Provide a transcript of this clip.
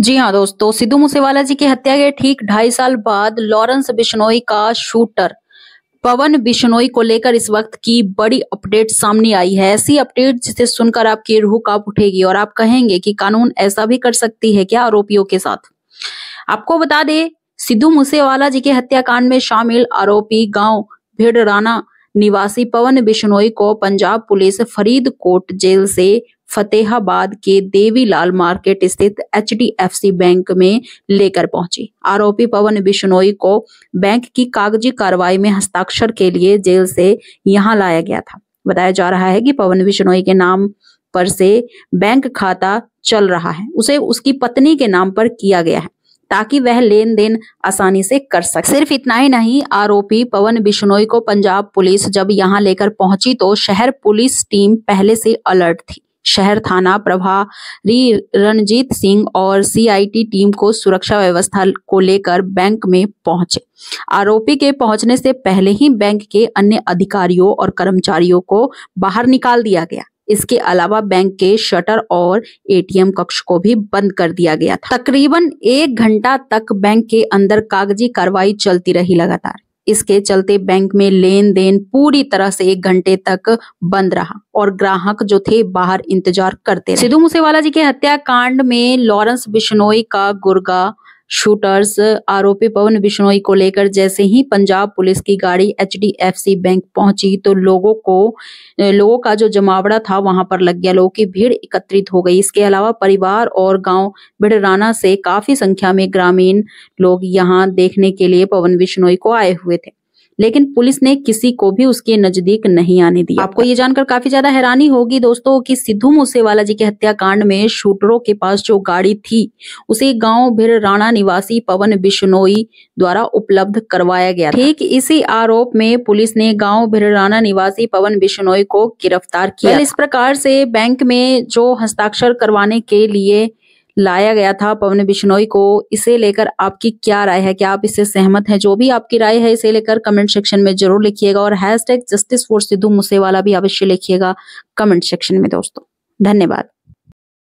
जी हाँ दोस्तों सिद्धू मूसेवाला जी की हत्या के ठीक ढाई साल बाद लॉरेंस बिश्नोई का शूटर पवन बिश्नोई को लेकर इस वक्त की बड़ी अपडेट सामने आई है ऐसी अपडेट जिसे सुनकर आपकी रूह कांप उठेगी और आप कहेंगे कि कानून ऐसा भी कर सकती है क्या आरोपियों के साथ आपको बता दे सिद्धू मूसेवाला जी के हत्याकांड में शामिल आरोपी गांव भेड़राना निवासी पवन बिश्नोई को पंजाब पुलिस फरीदकोट जेल से फतेहाबाद के देवीलाल मार्केट स्थित एच बैंक में लेकर पहुंची आरोपी पवन बिश्नोई को बैंक की कागजी कार्रवाई में हस्ताक्षर के लिए जेल से यहाँ लाया गया था बताया जा रहा है कि पवन बिश्नोई के नाम पर से बैंक खाता चल रहा है उसे उसकी पत्नी के नाम पर किया गया है ताकि वह लेन देन आसानी से कर सके सिर्फ इतना ही नहीं आरोपी पवन बिश्नोई को पंजाब पुलिस जब यहां लेकर पहुंची तो शहर पुलिस टीम पहले से अलर्ट थी शहर थाना प्रभारी रणजीत सिंह और सीआईटी टीम को सुरक्षा व्यवस्था को लेकर बैंक में पहुंचे आरोपी के पहुंचने से पहले ही बैंक के अन्य अधिकारियों और कर्मचारियों को बाहर निकाल दिया गया इसके अलावा बैंक के शटर और एटीएम कक्ष को भी बंद कर दिया गया था तकरीबन एक घंटा तक बैंक के अंदर कागजी कार्रवाई चलती रही लगातार इसके चलते बैंक में लेन देन पूरी तरह से एक घंटे तक बंद रहा और ग्राहक जो थे बाहर इंतजार करते सिद्धू मूसेवाला जी के हत्याकांड में लॉरेंस बिश्नोई का गुर्गा शूटर्स आरोपी पवन बिश्नोई को लेकर जैसे ही पंजाब पुलिस की गाड़ी एचडीएफसी बैंक पहुंची तो लोगों को लोगों का जो जमावड़ा था वहां पर लग गया लोगों की भीड़ एकत्रित हो गई इसके अलावा परिवार और गांव भिड़राना से काफी संख्या में ग्रामीण लोग यहां देखने के लिए पवन बिश्नोई को आए हुए थे लेकिन पुलिस ने किसी को भी उसके नजदीक नहीं आने दिया आपको ये जानकर काफी ज्यादा हैरानी होगी दोस्तों कि सिद्धू मूसेवाला जी के हत्याकांड में शूटरों के पास जो गाड़ी थी उसे गांव राणा निवासी पवन बिश्नोई द्वारा उपलब्ध करवाया गया ठीक इसी आरोप में पुलिस ने गाँव राणा निवासी पवन बिश्नोई को गिरफ्तार किया इस प्रकार से बैंक में जो हस्ताक्षर करवाने के लिए लाया गया था पवन बिश्नोई को इसे लेकर आपकी क्या राय है क्या आप इससे सहमत हैं जो भी आपकी राय है इसे लेकर कमेंट सेक्शन में जरूर लिखिएगा और hashtag justice for Sidhu Moosewala भी अवश्य लिखिएगा कमेंट सेक्शन में दोस्तों धन्यवाद